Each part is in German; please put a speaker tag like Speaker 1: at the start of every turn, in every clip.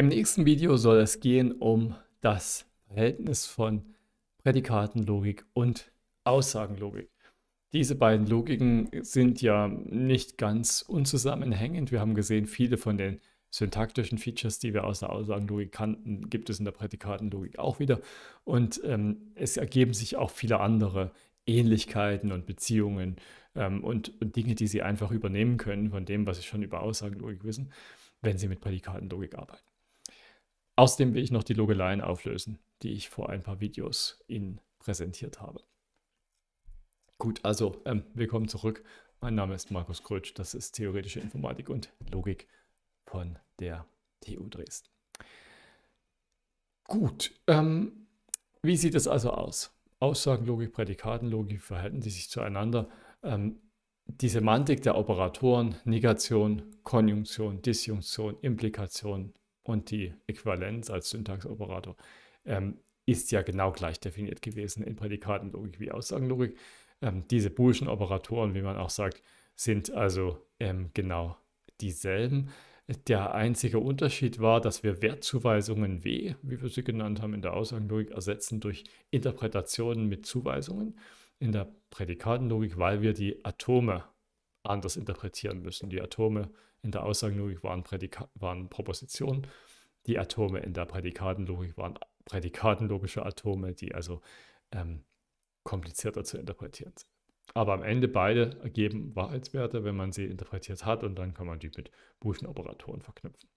Speaker 1: Im nächsten Video soll es gehen um das Verhältnis von Prädikatenlogik und Aussagenlogik. Diese beiden Logiken sind ja nicht ganz unzusammenhängend. Wir haben gesehen, viele von den syntaktischen Features, die wir aus der Aussagenlogik kannten, gibt es in der Prädikatenlogik auch wieder. Und ähm, es ergeben sich auch viele andere Ähnlichkeiten und Beziehungen ähm, und, und, Dinge, die Sie einfach übernehmen können von dem, was Sie schon über Aussagenlogik wissen, wenn Sie mit Prädikatenlogik arbeiten. Außerdem will ich noch die Logeleien auflösen, die ich vor ein paar Videos Ihnen präsentiert habe. Gut, also ähm, willkommen zurück. Mein Name ist Markus Krötsch, das ist Theoretische Informatik und Logik von der TU Dresden. Gut, ähm, wie sieht es also aus? Aussagenlogik, Prädikatenlogik verhalten die sich zueinander. Ähm, die Semantik der Operatoren, Negation, Konjunktion, Disjunktion, Implikation, und die Äquivalenz als Syntaxoperator ähm, ist ja genau gleich definiert gewesen in Prädikatenlogik wie Aussagenlogik. Ähm, diese boolschen Operatoren, wie man auch sagt, sind also ähm, genau dieselben. Der einzige Unterschied war, dass wir Wertzuweisungen W, wie wir sie genannt haben, in der Aussagenlogik ersetzen durch Interpretationen mit Zuweisungen in der Prädikatenlogik, weil wir die Atome anders interpretieren müssen. Die Atome in der Aussagenlogik waren, waren Propositionen, die Atome in der Prädikatenlogik waren prädikatenlogische Atome, die also ähm, komplizierter zu interpretieren sind. Aber am Ende beide ergeben Wahrheitswerte, wenn man sie interpretiert hat und dann kann man die mit boolschen verknüpfen.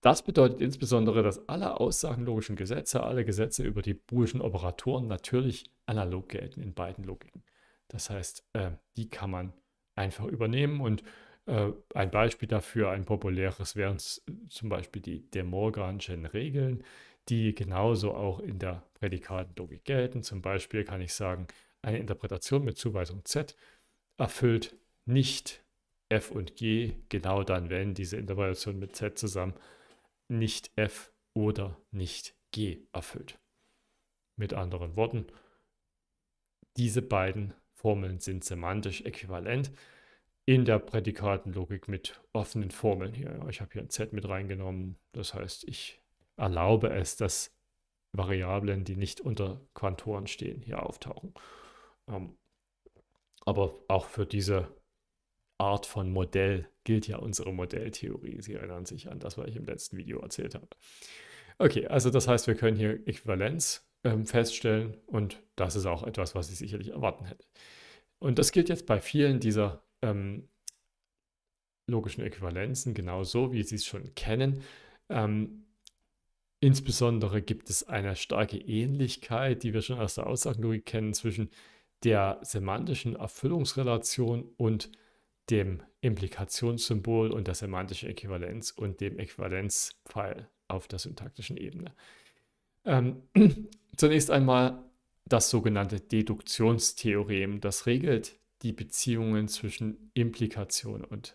Speaker 1: Das bedeutet insbesondere, dass alle aussagenlogischen Gesetze, alle Gesetze über die Boolschen Operatoren natürlich analog gelten in beiden Logiken. Das heißt, äh, die kann man einfach übernehmen und äh, ein Beispiel dafür, ein populäres wären zum Beispiel die De Morganschen Regeln, die genauso auch in der Prädikatenlogik gelten. Zum Beispiel kann ich sagen, eine Interpretation mit Zuweisung Z erfüllt nicht F und G genau dann, wenn diese Interpretation mit Z zusammen nicht F oder nicht G erfüllt. Mit anderen Worten, diese beiden Formeln sind semantisch äquivalent in der Prädikatenlogik mit offenen Formeln hier. Ich habe hier ein Z mit reingenommen. Das heißt, ich erlaube es, dass Variablen, die nicht unter Quantoren stehen, hier auftauchen. Ähm, aber auch für diese Art von Modell gilt ja unsere Modelltheorie. Sie erinnern sich an das, was ich im letzten Video erzählt habe. Okay, also das heißt, wir können hier Äquivalenz ähm, feststellen. Und das ist auch etwas, was ich sicherlich erwarten hätte. Und das gilt jetzt bei vielen dieser ähm, logischen Äquivalenzen, genauso wie Sie es schon kennen. Ähm, insbesondere gibt es eine starke Ähnlichkeit, die wir schon aus der Aussagenlogik kennen, zwischen der semantischen Erfüllungsrelation und dem Implikationssymbol und der semantischen Äquivalenz und dem Äquivalenzpfeil auf der syntaktischen Ebene. Ähm, zunächst einmal das sogenannte Deduktionstheorem, das regelt die Beziehungen zwischen Implikation und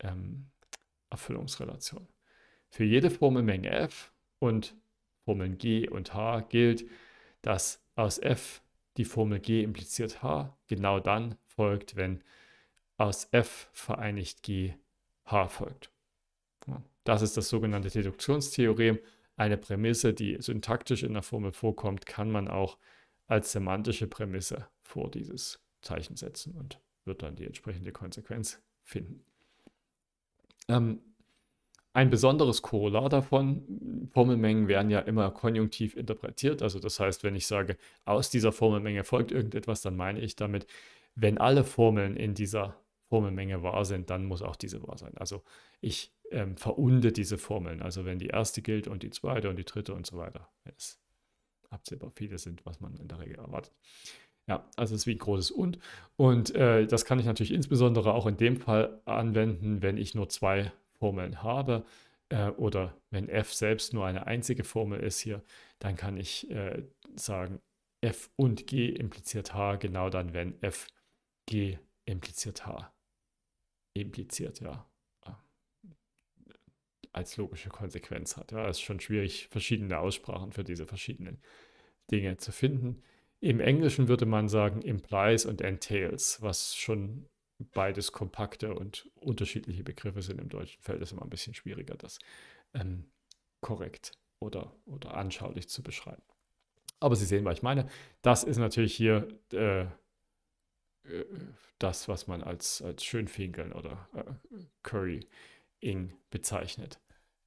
Speaker 1: ähm, Erfüllungsrelation. Für jede Formelmenge f und Formeln g und h gilt, dass aus f die Formel g impliziert h genau dann folgt, wenn aus f vereinigt g h folgt. Das ist das sogenannte Deduktionstheorem eine Prämisse, die syntaktisch in der Formel vorkommt, kann man auch als semantische Prämisse vor dieses Zeichen setzen und wird dann die entsprechende Konsequenz finden. Ähm, ein besonderes Korrelat davon, Formelmengen werden ja immer konjunktiv interpretiert. Also das heißt, wenn ich sage, aus dieser Formelmenge folgt irgendetwas, dann meine ich damit, wenn alle Formeln in dieser Formelmenge wahr sind, dann muss auch diese wahr sein. Also ich ähm, verundet diese Formeln. Also wenn die erste gilt und die zweite und die dritte und so weiter. Wenn es absehbar viele sind, was man in der Regel erwartet. Ja, also es ist wie ein großes Und. Und äh, das kann ich natürlich insbesondere auch in dem Fall anwenden, wenn ich nur zwei Formeln habe äh, oder wenn f selbst nur eine einzige Formel ist hier, dann kann ich äh, sagen, f und g impliziert h, genau dann, wenn f g impliziert h. Impliziert, ja als logische Konsequenz hat. Ja, es ist schon schwierig, verschiedene Aussprachen für diese verschiedenen Dinge zu finden. Im Englischen würde man sagen implies und entails, was schon beides kompakte und unterschiedliche Begriffe sind. Im Deutschen fällt es immer ein bisschen schwieriger, das ähm, korrekt oder, oder anschaulich zu beschreiben. Aber Sie sehen, was ich meine. Das ist natürlich hier äh, das, was man als, als Schönfinkeln oder äh, Currying bezeichnet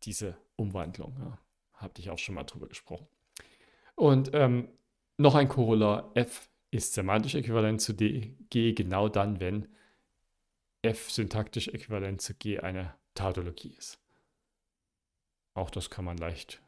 Speaker 1: diese Umwandlung. Ja, Habe ich auch schon mal drüber gesprochen. Und ähm, noch ein Corolla, f ist semantisch äquivalent zu d, g genau dann, wenn f syntaktisch äquivalent zu g eine Tautologie ist. Auch das kann man leicht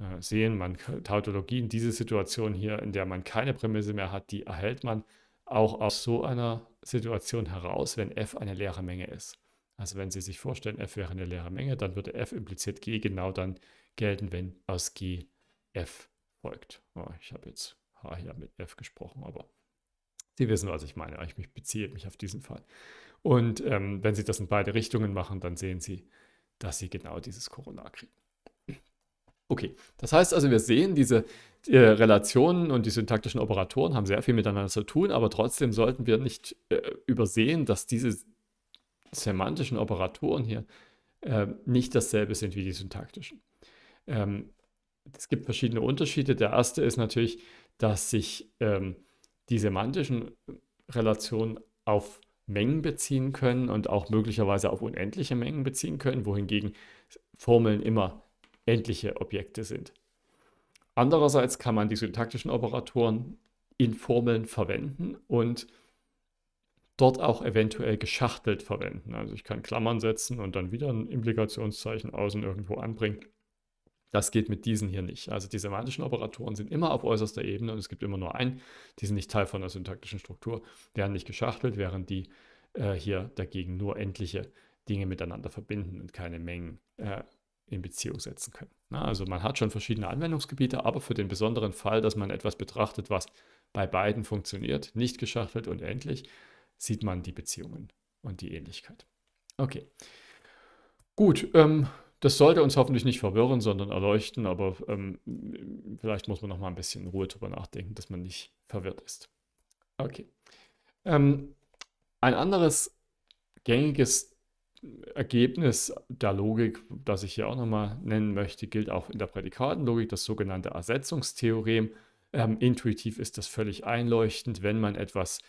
Speaker 1: äh, sehen. Man, Tautologien, diese Situation hier, in der man keine Prämisse mehr hat, die erhält man auch aus so einer Situation heraus, wenn f eine leere Menge ist. Also wenn Sie sich vorstellen, f wäre eine leere Menge, dann würde f impliziert g genau dann gelten, wenn aus g f folgt. Oh, ich habe jetzt h hier mit f gesprochen, aber Sie wissen, was ich meine. Ich beziehe mich auf diesen Fall. Und ähm, wenn Sie das in beide Richtungen machen, dann sehen Sie, dass Sie genau dieses Corona kriegen. Okay, das heißt also, wir sehen, diese äh, Relationen und die syntaktischen Operatoren haben sehr viel miteinander zu tun, aber trotzdem sollten wir nicht äh, übersehen, dass diese semantischen Operatoren hier äh, nicht dasselbe sind wie die syntaktischen. Ähm, es gibt verschiedene Unterschiede. Der erste ist natürlich, dass sich ähm, die semantischen äh, Relationen auf Mengen beziehen können und auch möglicherweise auf unendliche Mengen beziehen können, wohingegen Formeln immer endliche Objekte sind. Andererseits kann man die syntaktischen Operatoren in Formeln verwenden und dort auch eventuell geschachtelt verwenden. Also ich kann Klammern setzen und dann wieder ein Implikationszeichen außen irgendwo anbringen. Das geht mit diesen hier nicht. Also die semantischen Operatoren sind immer auf äußerster Ebene und es gibt immer nur einen. Die sind nicht Teil von der syntaktischen Struktur, werden nicht geschachtelt, während die äh, hier dagegen nur endliche Dinge miteinander verbinden und keine Mengen äh, in Beziehung setzen können. Na, also man hat schon verschiedene Anwendungsgebiete, aber für den besonderen Fall, dass man etwas betrachtet, was bei beiden funktioniert, nicht geschachtelt und endlich, sieht man die Beziehungen und die Ähnlichkeit. Okay. Gut, ähm, das sollte uns hoffentlich nicht verwirren, sondern erleuchten, aber ähm, vielleicht muss man noch mal ein bisschen Ruhe drüber nachdenken, dass man nicht verwirrt ist. Okay. Ähm, ein anderes gängiges Ergebnis der Logik, das ich hier auch nochmal nennen möchte, gilt auch in der Prädikatenlogik, das sogenannte Ersetzungstheorem. Ähm, intuitiv ist das völlig einleuchtend, wenn man etwas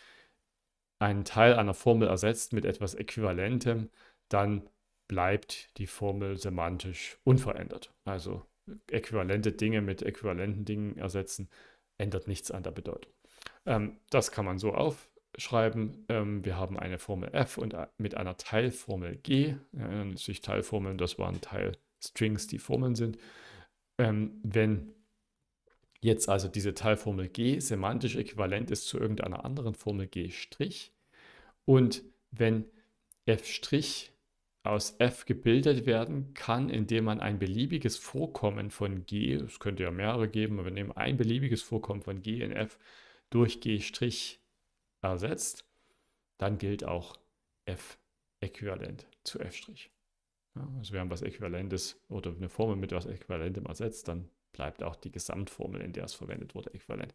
Speaker 1: einen Teil einer Formel ersetzt mit etwas Äquivalentem, dann bleibt die Formel semantisch unverändert. Also äquivalente Dinge mit äquivalenten Dingen ersetzen, ändert nichts an der Bedeutung. Ähm, das kann man so aufschreiben. Ähm, wir haben eine Formel f und äh, mit einer Teilformel g. Erinnern sich Teilformeln, das waren Teilstrings, die Formeln sind. Ähm, wenn Jetzt also diese Teilformel g semantisch äquivalent ist zu irgendeiner anderen Formel g'. Und wenn f' aus f gebildet werden kann, indem man ein beliebiges Vorkommen von g, es könnte ja mehrere geben, aber wir nehmen ein beliebiges Vorkommen von g in f durch g' ersetzt, dann gilt auch f äquivalent zu f'. Ja, also wir haben was Äquivalentes oder eine Formel mit was Äquivalentem ersetzt, dann bleibt auch die Gesamtformel, in der es verwendet wurde, äquivalent.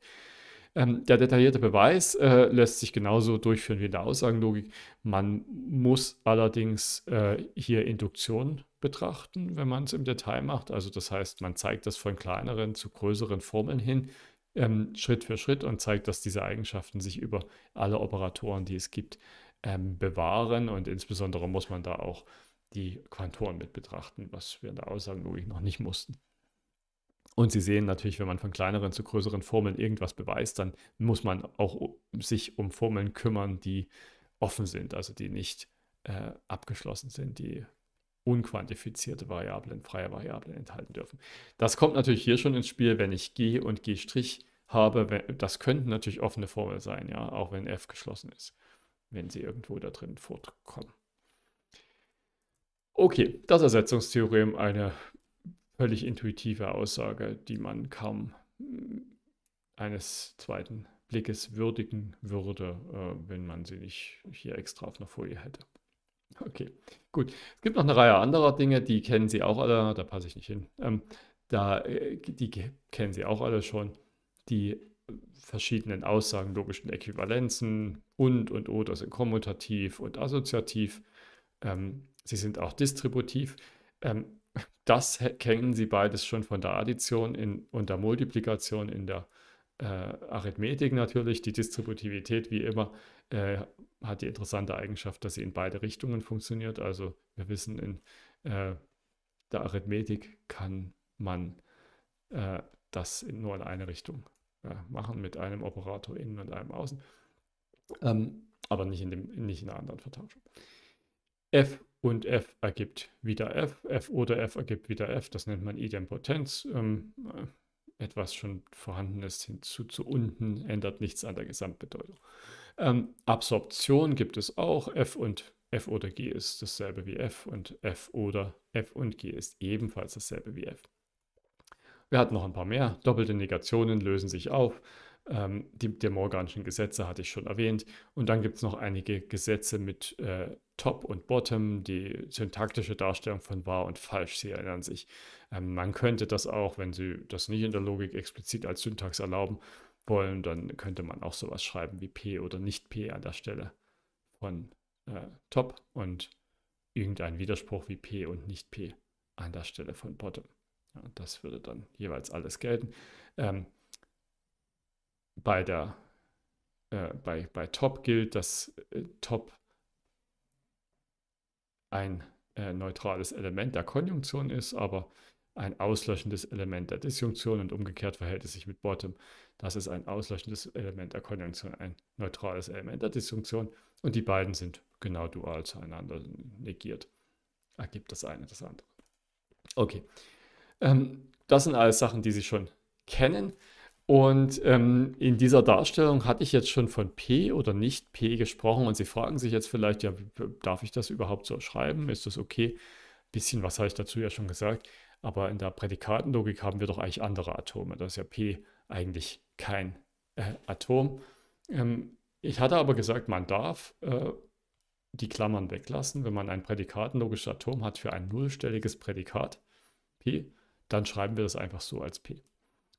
Speaker 1: Ähm, der detaillierte Beweis äh, lässt sich genauso durchführen wie in der Aussagenlogik. Man muss allerdings äh, hier Induktion betrachten, wenn man es im Detail macht. Also das heißt, man zeigt das von kleineren zu größeren Formeln hin, ähm, Schritt für Schritt und zeigt, dass diese Eigenschaften sich über alle Operatoren, die es gibt, ähm, bewahren. Und insbesondere muss man da auch die Quantoren mit betrachten, was wir in der Aussagenlogik noch nicht mussten. Und Sie sehen natürlich, wenn man von kleineren zu größeren Formeln irgendwas beweist, dann muss man auch sich um Formeln kümmern, die offen sind, also die nicht äh, abgeschlossen sind, die unquantifizierte Variablen, freie Variablen enthalten dürfen. Das kommt natürlich hier schon ins Spiel, wenn ich G und G' habe. Das könnten natürlich offene Formeln sein, ja, auch wenn F geschlossen ist, wenn sie irgendwo da drin fortkommen. Okay, das Ersetzungstheorem, eine völlig intuitive Aussage, die man kaum mm, eines zweiten Blickes würdigen würde, äh, wenn man sie nicht hier extra auf einer Folie hätte. Okay, gut. Es gibt noch eine Reihe anderer Dinge, die kennen Sie auch alle, da passe ich nicht hin. Ähm, da, äh, die kennen Sie auch alle schon. Die äh, verschiedenen Aussagen, logischen Äquivalenzen und und oder oh, sind kommutativ und assoziativ. Ähm, sie sind auch distributiv. Ähm, das kennen Sie beides schon von der Addition in, und der Multiplikation in der äh, Arithmetik natürlich. Die Distributivität, wie immer, äh, hat die interessante Eigenschaft, dass sie in beide Richtungen funktioniert. Also wir wissen, in äh, der Arithmetik kann man äh, das in, nur in eine Richtung äh, machen, mit einem Operator innen und einem außen, ähm, aber nicht in, dem, nicht in einer anderen Vertauschung f und f ergibt wieder f, f oder f ergibt wieder f, das nennt man Idempotenz. Ähm, äh, etwas schon vorhandenes hinzu zu unten ändert nichts an der Gesamtbedeutung. Ähm, Absorption gibt es auch, f und f oder g ist dasselbe wie f und f oder f und g ist ebenfalls dasselbe wie f. Wir hatten noch ein paar mehr. Doppelte Negationen lösen sich auf ähm, die, der morganischen Gesetze hatte ich schon erwähnt. Und dann gibt es noch einige Gesetze mit äh, Top und Bottom, die syntaktische Darstellung von wahr und falsch, sie erinnern sich. Ähm, man könnte das auch, wenn Sie das nicht in der Logik explizit als Syntax erlauben wollen, dann könnte man auch sowas schreiben wie P oder nicht P an der Stelle von äh, Top und irgendein Widerspruch wie P und nicht P an der Stelle von Bottom. Ja, das würde dann jeweils alles gelten. Ähm, bei, der, äh, bei, bei Top gilt, dass äh, Top ein äh, neutrales Element der Konjunktion ist, aber ein auslöschendes Element der Disjunktion und umgekehrt verhält es sich mit Bottom. Das ist ein auslöschendes Element der Konjunktion, ein neutrales Element der Disjunktion und die beiden sind genau dual zueinander negiert. Ergibt das eine das andere. Okay, ähm, das sind alles Sachen, die Sie schon kennen. Und ähm, in dieser Darstellung hatte ich jetzt schon von P oder nicht P gesprochen und Sie fragen sich jetzt vielleicht, ja, darf ich das überhaupt so schreiben? Mhm. Ist das okay? Ein bisschen was habe ich dazu ja schon gesagt, aber in der Prädikatenlogik haben wir doch eigentlich andere Atome. Das ist ja P eigentlich kein äh, Atom. Ähm, ich hatte aber gesagt, man darf äh, die Klammern weglassen, wenn man ein prädikatenlogisches Atom hat für ein nullstelliges Prädikat P, dann schreiben wir das einfach so als P.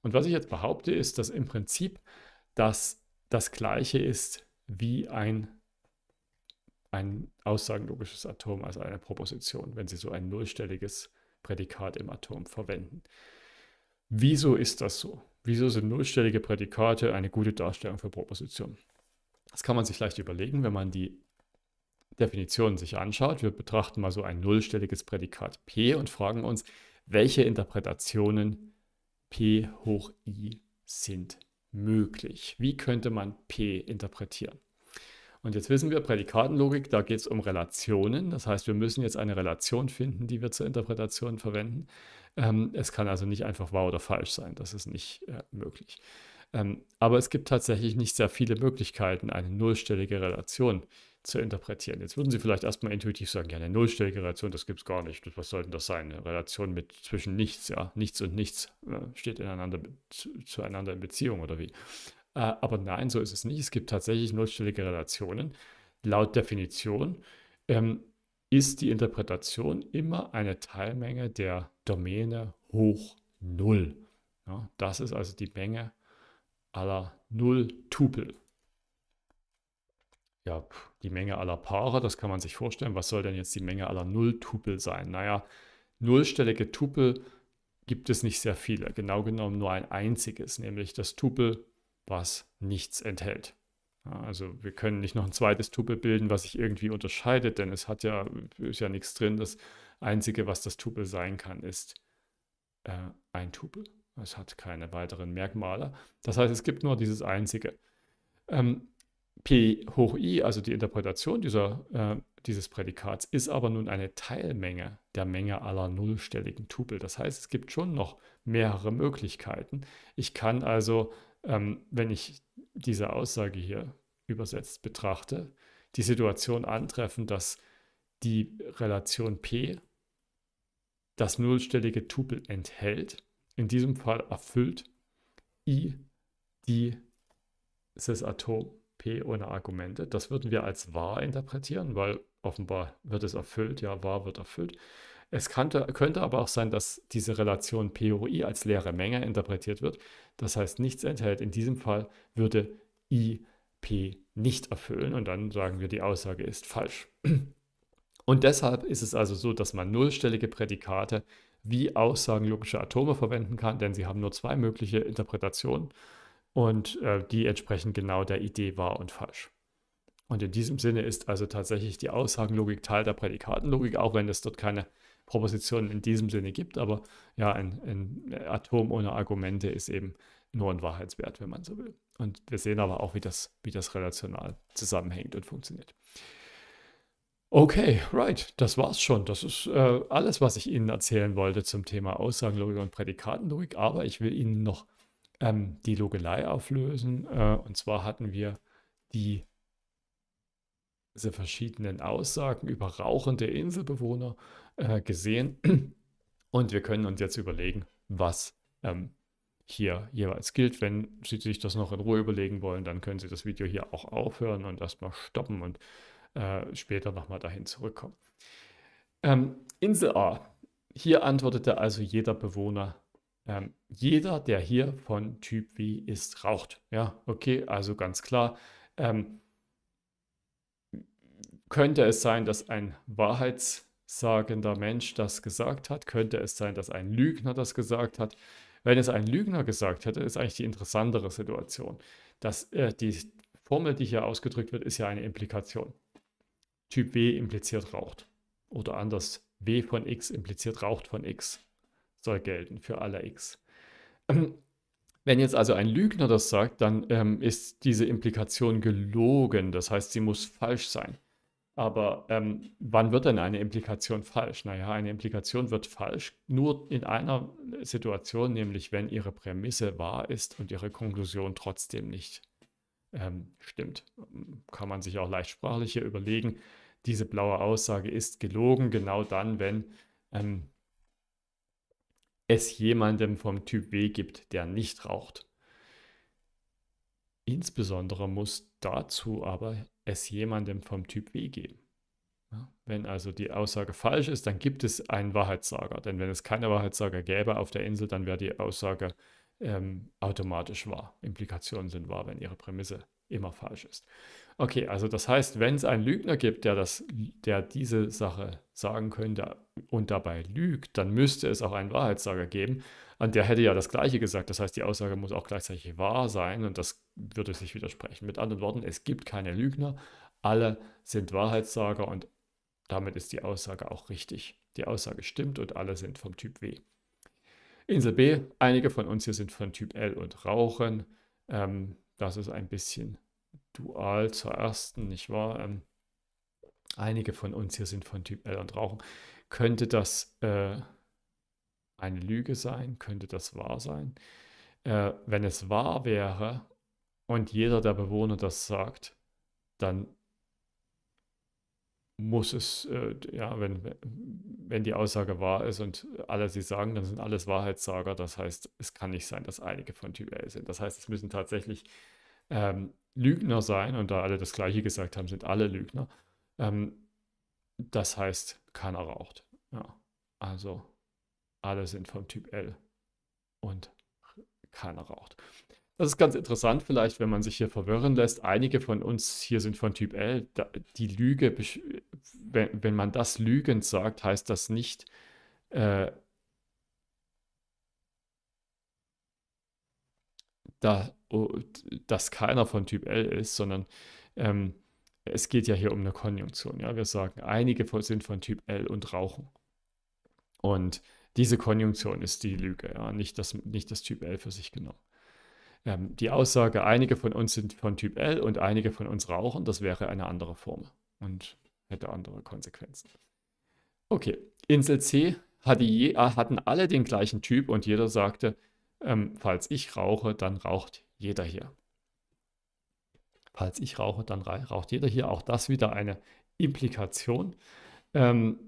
Speaker 1: Und was ich jetzt behaupte, ist, dass im Prinzip das das gleiche ist wie ein, ein aussagenlogisches Atom, also eine Proposition, wenn Sie so ein nullstelliges Prädikat im Atom verwenden. Wieso ist das so? Wieso sind nullstellige Prädikate eine gute Darstellung für Propositionen? Das kann man sich leicht überlegen, wenn man die Definitionen sich anschaut. Wir betrachten mal so ein nullstelliges Prädikat P und fragen uns, welche Interpretationen p hoch i sind möglich. Wie könnte man p interpretieren? Und jetzt wissen wir, Prädikatenlogik, da geht es um Relationen. Das heißt, wir müssen jetzt eine Relation finden, die wir zur Interpretation verwenden. Ähm, es kann also nicht einfach wahr oder falsch sein. Das ist nicht äh, möglich. Ähm, aber es gibt tatsächlich nicht sehr viele Möglichkeiten, eine nullstellige Relation zu interpretieren. Jetzt würden Sie vielleicht erstmal intuitiv sagen, ja, eine nullstellige Relation, das gibt es gar nicht. Was sollten das sein? Eine Relation mit zwischen nichts, ja. Nichts und nichts äh, steht ineinander, zueinander in Beziehung oder wie. Äh, aber nein, so ist es nicht. Es gibt tatsächlich nullstellige Relationen. Laut Definition ähm, ist die Interpretation immer eine Teilmenge der Domäne hoch Null. Ja, das ist also die Menge aller Nulltupel ja, die Menge aller Paare, das kann man sich vorstellen. Was soll denn jetzt die Menge aller Nulltupel sein? Naja, nullstellige Tupel gibt es nicht sehr viele, genau genommen nur ein einziges, nämlich das Tupel, was nichts enthält. Also wir können nicht noch ein zweites Tupel bilden, was sich irgendwie unterscheidet, denn es hat ja, ist ja nichts drin. Das Einzige, was das Tupel sein kann, ist äh, ein Tupel. Es hat keine weiteren Merkmale. Das heißt, es gibt nur dieses Einzige. Ähm, P hoch i, also die Interpretation dieser, äh, dieses Prädikats, ist aber nun eine Teilmenge der Menge aller nullstelligen Tupel. Das heißt, es gibt schon noch mehrere Möglichkeiten. Ich kann also, ähm, wenn ich diese Aussage hier übersetzt betrachte, die Situation antreffen, dass die Relation P das nullstellige Tupel enthält, in diesem Fall erfüllt i dieses Atom. P ohne Argumente. Das würden wir als wahr interpretieren, weil offenbar wird es erfüllt, ja, wahr wird erfüllt. Es kannte, könnte aber auch sein, dass diese Relation POI als leere Menge interpretiert wird. Das heißt, nichts enthält. In diesem Fall würde I P nicht erfüllen und dann sagen wir, die Aussage ist falsch. Und deshalb ist es also so, dass man nullstellige Prädikate wie Aussagen logischer Atome verwenden kann, denn sie haben nur zwei mögliche Interpretationen und äh, die entsprechend genau der Idee wahr und falsch. Und in diesem Sinne ist also tatsächlich die Aussagenlogik Teil der Prädikatenlogik, auch wenn es dort keine Propositionen in diesem Sinne gibt. Aber ja, ein, ein, Atom ohne Argumente ist eben nur ein Wahrheitswert, wenn man so will. Und wir sehen aber auch, wie das, wie das relational zusammenhängt und funktioniert. Okay, right, das war's schon. Das ist äh, alles, was ich Ihnen erzählen wollte zum Thema Aussagenlogik und Prädikatenlogik. Aber ich will Ihnen noch ähm, die Logelei auflösen. Äh, und zwar hatten wir die, diese verschiedenen Aussagen über rauchende Inselbewohner äh, gesehen. Und wir können uns jetzt überlegen, was ähm, hier jeweils gilt. Wenn Sie sich das noch in Ruhe überlegen wollen, dann können Sie das Video hier auch aufhören und erstmal stoppen und äh, später nochmal dahin zurückkommen. Ähm, Insel A. Hier antwortete also jeder Bewohner ähm, jeder, der hier von Typ W ist, raucht. Ja, okay, also ganz klar. Ähm, könnte es sein, dass ein wahrheitssagender Mensch das gesagt hat? Könnte es sein, dass ein Lügner das gesagt hat? Wenn es ein Lügner gesagt hätte, ist eigentlich die interessantere Situation. Das, äh, die Formel, die hier ausgedrückt wird, ist ja eine Implikation. Typ W impliziert raucht. Oder anders, W von X impliziert raucht von X soll gelten für alle x. Ähm, wenn jetzt also ein Lügner das sagt, dann ähm, ist diese Implikation gelogen, das heißt, sie muss falsch sein. Aber ähm, wann wird denn eine Implikation falsch? Naja, eine Implikation wird falsch nur in einer Situation, nämlich wenn ihre Prämisse wahr ist und ihre Konklusion trotzdem nicht ähm, stimmt. Kann man sich auch leichtsprachlich hier überlegen. Diese blaue Aussage ist gelogen, genau dann, wenn ähm, es jemandem vom Typ W gibt, der nicht raucht. Insbesondere muss dazu aber es jemandem vom Typ W geben. Wenn also die Aussage falsch ist, dann gibt es einen Wahrheitssager. Denn wenn es keine Wahrheitssager gäbe auf der Insel, dann wäre die Aussage ähm, automatisch wahr. Implikationen sind wahr, wenn ihre Prämisse immer falsch ist. Okay, also das heißt, wenn es einen Lügner gibt, der, das, der diese Sache sagen könnte und dabei lügt, dann müsste es auch einen Wahrheitssager geben. Und der hätte ja das Gleiche gesagt. Das heißt, die Aussage muss auch gleichzeitig wahr sein und das würde sich widersprechen. Mit anderen Worten, es gibt keine Lügner. Alle sind Wahrheitssager und damit ist die Aussage auch richtig. Die Aussage stimmt und alle sind vom Typ W. Insel B, einige von uns hier sind von Typ L und rauchen. Ähm, das ist ein bisschen dual zur ersten, nicht wahr? Ähm, einige von uns hier sind von Typ L und rauchen. Könnte das äh, eine Lüge sein? Könnte das wahr sein? Äh, wenn es wahr wäre und jeder der Bewohner das sagt, dann muss es, äh, ja, wenn, wenn die Aussage wahr ist und alle sie sagen, dann sind alles Wahrheitssager. Das heißt, es kann nicht sein, dass einige von Typ L sind. Das heißt, es müssen tatsächlich ähm, Lügner sein und da alle das Gleiche gesagt haben, sind alle Lügner. Ähm, das heißt, keiner raucht. Ja, also alle sind vom Typ L und keiner raucht. Das ist ganz interessant vielleicht, wenn man sich hier verwirren lässt. Einige von uns hier sind von Typ L. Die Lüge, wenn, wenn man das lügend sagt, heißt das nicht, äh, da, oh, dass keiner von Typ L ist, sondern ähm, es geht ja hier um eine Konjunktion. Ja? Wir sagen, einige sind von Typ L und rauchen. Und diese Konjunktion ist die Lüge, ja? nicht, das, nicht das Typ L für sich genommen ähm, die Aussage, einige von uns sind von Typ L und einige von uns rauchen, das wäre eine andere Formel und hätte andere Konsequenzen. Okay, Insel C hatte je, äh, hatten alle den gleichen Typ und jeder sagte, ähm, falls ich rauche, dann raucht jeder hier. Falls ich rauche, dann raucht jeder hier. Auch das wieder eine Implikation. Ähm,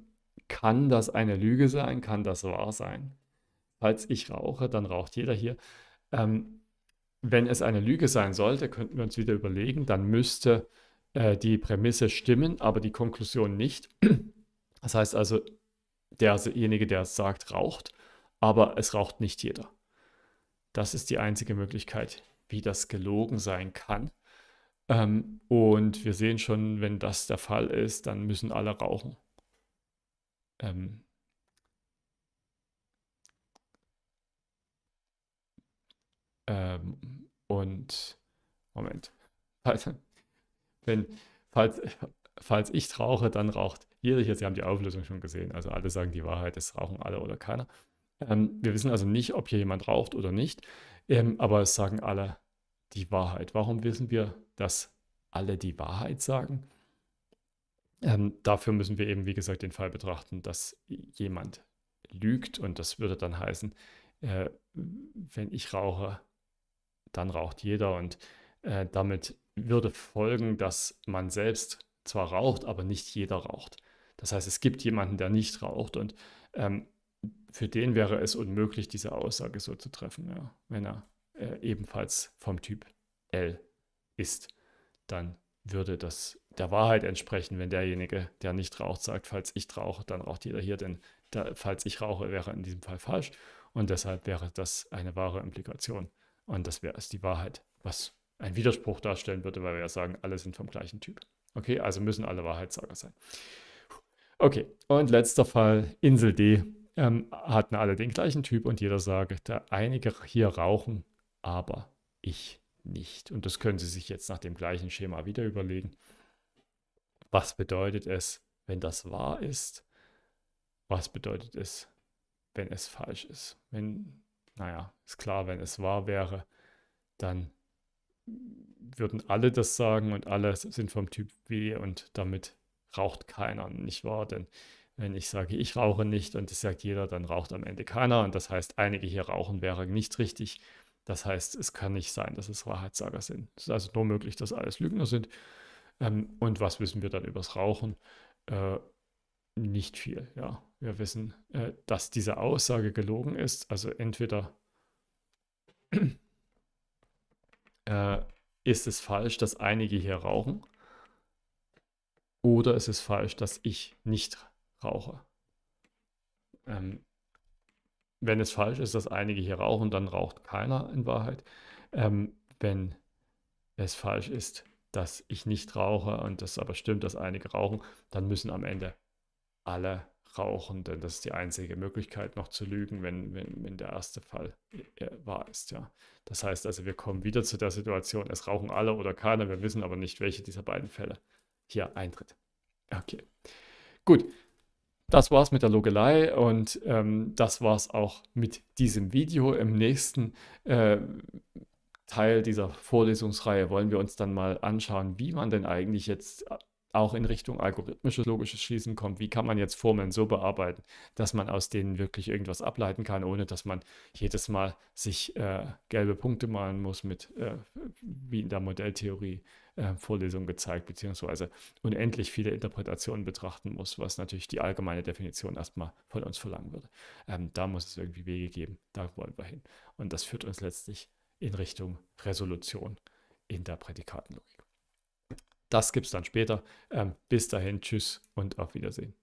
Speaker 1: kann das eine Lüge sein? Kann das wahr sein? Falls ich rauche, dann raucht jeder hier. Ähm, wenn es eine Lüge sein sollte, könnten wir uns wieder überlegen, dann müsste äh, die Prämisse stimmen, aber die Konklusion nicht. Das heißt also, derjenige, der es sagt, raucht, aber es raucht nicht jeder. Das ist die einzige Möglichkeit, wie das gelogen sein kann. Ähm, und wir sehen schon, wenn das der Fall ist, dann müssen alle rauchen. Ähm, Ähm, und Moment, wenn, falls, falls ich rauche, dann raucht jeder hier. Sie haben die Auflösung schon gesehen. Also alle sagen die Wahrheit, es rauchen alle oder keiner. Ähm, wir wissen also nicht, ob hier jemand raucht oder nicht, ähm, aber es sagen alle die Wahrheit. Warum wissen wir, dass alle die Wahrheit sagen? Ähm, dafür müssen wir eben, wie gesagt, den Fall betrachten, dass jemand lügt und das würde dann heißen, äh, wenn ich rauche, dann raucht jeder und äh, damit würde folgen, dass man selbst zwar raucht, aber nicht jeder raucht. Das heißt, es gibt jemanden, der nicht raucht und ähm, für den wäre es unmöglich, diese Aussage so zu treffen, ja. wenn er äh, ebenfalls vom Typ L ist. Dann würde das der Wahrheit entsprechen, wenn derjenige, der nicht raucht, sagt, falls ich rauche, dann raucht jeder hier, denn da, falls ich rauche, wäre in diesem Fall falsch. Und deshalb wäre das eine wahre Implikation. Und das wäre die Wahrheit, was einen Widerspruch darstellen würde, weil wir ja sagen, alle sind vom gleichen Typ. Okay, also müssen alle Wahrheitssager sein. Okay, und letzter Fall, Insel D, ähm, hatten alle den gleichen Typ und jeder sage, da einige hier rauchen, aber ich nicht. Und das können Sie sich jetzt nach dem gleichen Schema wieder überlegen. Was bedeutet es, wenn das wahr ist? Was bedeutet es, wenn es falsch ist? Wenn naja, ist klar, wenn es wahr wäre, dann würden alle das sagen und alle sind vom Typ B und damit raucht keiner, nicht wahr? Denn wenn ich sage, ich rauche nicht und es sagt jeder, dann raucht am Ende keiner und das heißt, einige hier rauchen wäre nicht richtig. Das heißt, es kann nicht sein, dass es Wahrheitssager sind. Es ist also nur möglich, dass alles Lügner sind. Ähm, und was wissen wir dann übers Rauchen? Äh, nicht viel. Ja, wir wissen, äh, dass diese Aussage gelogen ist. Also entweder äh, ist es falsch, dass einige hier rauchen, oder ist es falsch, dass ich nicht rauche. Ähm, wenn es falsch ist, dass einige hier rauchen, dann raucht keiner in Wahrheit. Ähm, wenn es falsch ist, dass ich nicht rauche und das aber stimmt, dass einige rauchen, dann müssen am Ende alle denn Das ist die einzige Möglichkeit, noch zu lügen, wenn, wenn, wenn der erste Fall äh, wahr ist. Ja. Das heißt also, wir kommen wieder zu der Situation, es rauchen alle oder keiner, wir wissen aber nicht, welche dieser beiden Fälle hier eintritt. Okay. Gut, das war's mit der Logelei und ähm, das war's auch mit diesem Video. Im nächsten äh, Teil dieser Vorlesungsreihe wollen wir uns dann mal anschauen, wie man denn eigentlich jetzt äh, auch in Richtung algorithmisches, logisches Schließen kommt. Wie kann man jetzt Formeln so bearbeiten, dass man aus denen wirklich irgendwas ableiten kann, ohne dass man jedes Mal sich äh, gelbe Punkte malen muss mit, äh, wie in der Modelltheorie äh, Vorlesung gezeigt, beziehungsweise unendlich viele Interpretationen betrachten muss, was natürlich die allgemeine Definition erstmal von uns verlangen würde. Ähm, da muss es irgendwie Wege geben, da wollen wir hin. Und das führt uns letztlich in Richtung Resolution in der Prädikatenlogik. Das gibt es dann später. Ähm, bis dahin, tschüss und auf Wiedersehen.